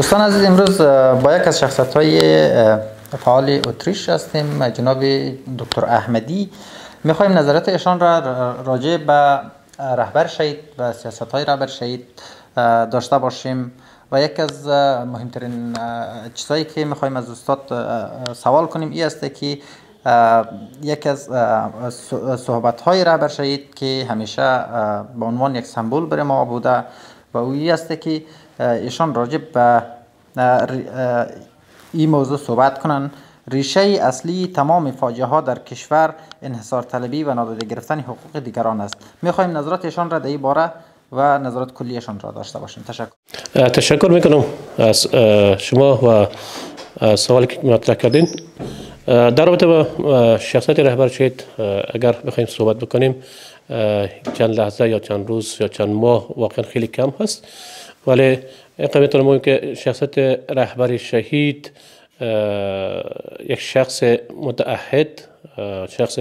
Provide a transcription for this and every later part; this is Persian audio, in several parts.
دوستان عزیز امروز با یک از شخصت های فعال اتریش هستیم جناب دکتر احمدی میخوایم نظرات ایشان را راجع به رهبر شهید و سیاست های رهبر شهید داشته باشیم و یک از مهمترین چیزهایی که میخوایم از استاد سوال کنیم این است که یک از صحبت های رهبر شهید که همیشه به عنوان یک سمبول برای ما بوده و او است که ایشان راجع به این موضوع صحبت کنند ریشه اصلی تمام فاجعه ها در کشور انحصار طلبی و نادیده گرفتن حقوق دیگران است می خواهیم نظرات ایشان را در این باره و نظرات کلی کلیشان را داشته باشیم تشکر تشکر کنم از شما و سوالی که مطرح کردین در رابطه با شخصیت رهبر شید اگر بخوایم صحبت بکنیم چند لحظه یا چند روز یا چند ماه واقعا خیلی کم هست ولی قبیتون مهم که شخصیت رهبری شهید یک شخص متعهد شخص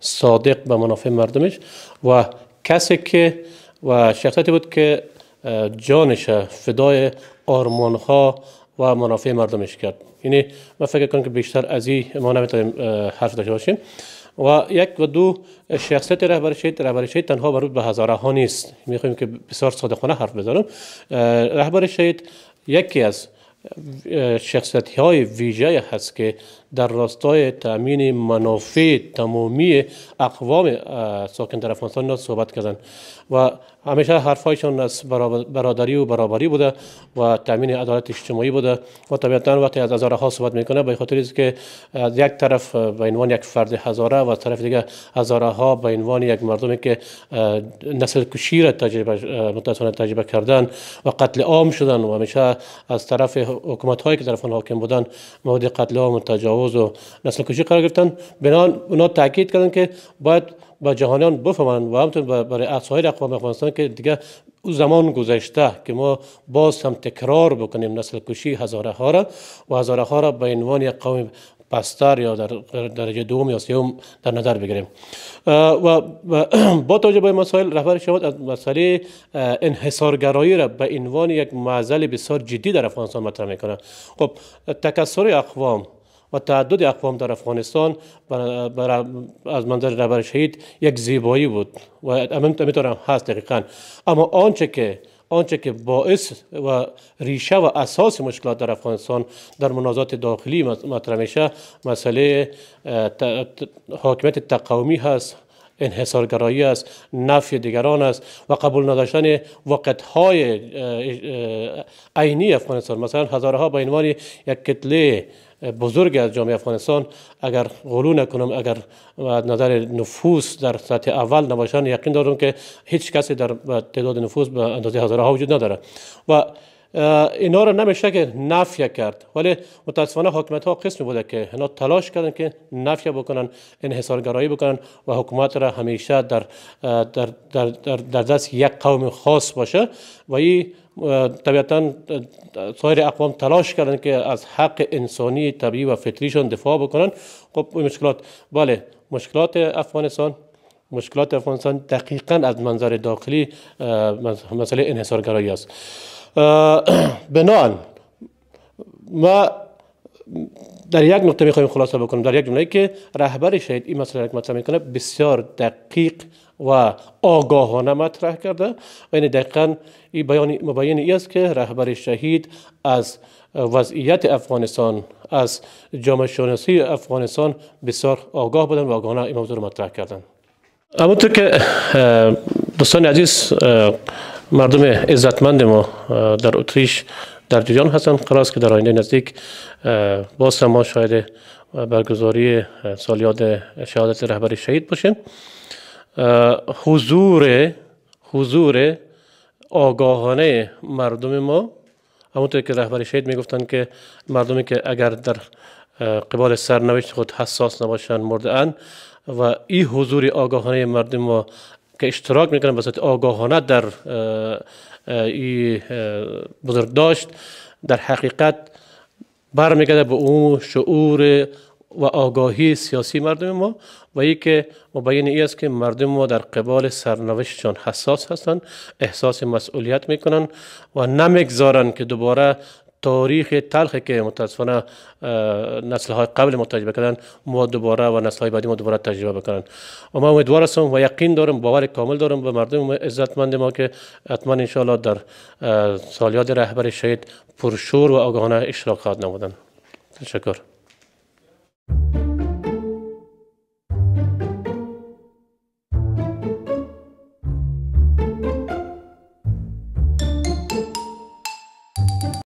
صادق به منافع مردمش و کسی که و شخصیتی بود که جانش فدای آرمانها و منافع مردمش کرد یعنی من فکر کنم که بیشتر از این ما نمیتونیم حرف داشته باشیم و یک و دو شخصیت رهبر شهید رهبر شهید تنها مربوط به هزاره ها نیست میخوایم که بسیار صادقانه حرف بزنم رهبر شهید یکی از شخصیت های ویژه هست که در راستای تامین منافع تمامی اقوام ساکن در افغانستان را صحبت کردند و همیشه حرفایشان از برادری و برابری بوده و تامین عدالت اجتماعی بوده و طبیعتا وقتی از هزاره ها صحبت میکنه به خاطر است که از یک طرف به عنوان یک فرد هزاره و از طرف دیگه هزاره ها به عنوان یک مردمی که نسل کشی را تجربه تجربه کردن و قتل عام شدن و همیشه از طرف حکومت هایی که طرف حاکم بودن مورد قتل عام و تجاوز و نسل کشی قرار گرفتن بنا اونا تاکید کردن که باید با جهانیان بفهمند و همتون برای سایر اقوام افغانستان که دیگه او زمان گذشته که ما باز هم تکرار بکنیم نسل کشی هزاره ها را و هزاره ها را به عنوان یک قوم پستر یا در درجه دوم یا سوم در نظر بگیریم و با توجه به مسائل رهبر شما از مسئله انحصارگرایی را به عنوان یک معضل بسیار جدی در افغانستان مطرح میکنه خب تکثر اقوام و تعدد اقوام در افغانستان از منظر رهبر شهید یک زیبایی بود و امیدوارم هست دقیقا اما آنچه که آنچه که باعث و ریشه و اساس مشکلات در افغانستان در منازعات داخلی مطرح میشه مسئله حاکمیت تقومی هست انحصارگرایی است نفی دیگران است و قبول نداشتن وقت های عینی افغانستان مثلا هزارها به عنوان یک کتله بزرگ از جامعه افغانستان اگر غلو نکنم اگر نظر نفوس در سطح اول نباشن یقین دارم که هیچ کسی در تعداد نفوس به اندازه هزارها وجود نداره و اینا رو نمیشه که نفیه کرد ولی متاسفانه حکومت ها قسمی بوده که اینا تلاش کردن که نفی بکنن انحصارگرایی بکنن و حکومت را همیشه در در, در, در, در دست یک قوم خاص باشه و این طبیعتا سایر اقوام تلاش کردن که از حق انسانی طبیعی و فطریشان دفاع بکنن خب مشکلات بله مشکلات افغانستان مشکلات افغانستان دقیقا از منظر داخلی مسئله انحصارگرایی است بنان ما در یک نقطه میخوایم خلاصه بکنم در یک جمله که رهبر شهید این مسئله یک مطرح میکنه بسیار دقیق و آگاهانه مطرح کرده و این یعنی دقیقا این بیان مبین ای است که رهبر شهید از وضعیت افغانستان از جامعه شناسی افغانستان بسیار آگاه بودن و آگاهانه این موضوع رو مطرح کردن همونطور که دوستان عزیز مردم عزتمند ما در اتریش در جریان هستند قرار که در آینده نزدیک باز ما شاید برگزاری سالیاد شهادت رهبر شهید باشیم حضور حضور آگاهانه مردم ما همونطور که رهبر شهید میگفتند که مردمی که اگر در قبال سرنوشت خود حساس نباشند مردن و این حضور آگاهانه مردم ما که اشتراک میکنن به صورت آگاهانه در این داشت در حقیقت برمیگرده به اون شعور و آگاهی سیاسی مردم ما و ای که مبین ای است که مردم ما در قبال سرنوشتشان حساس هستند احساس مسئولیت میکنن و نمیگذارن که دوباره تاریخ تلخی که متاسفانه نسل های قبل ما تجربه کردن ما دوباره و نسل های بعدی ما دوباره تجربه بکنن و ما امیدوار هستم و یقین دارم باور کامل دارم به مردم عزتمند ما که حتما انشاءالله در سالیاد رهبر شهید پرشور و آگاهانه اشتراک خواهد نمودن تشکر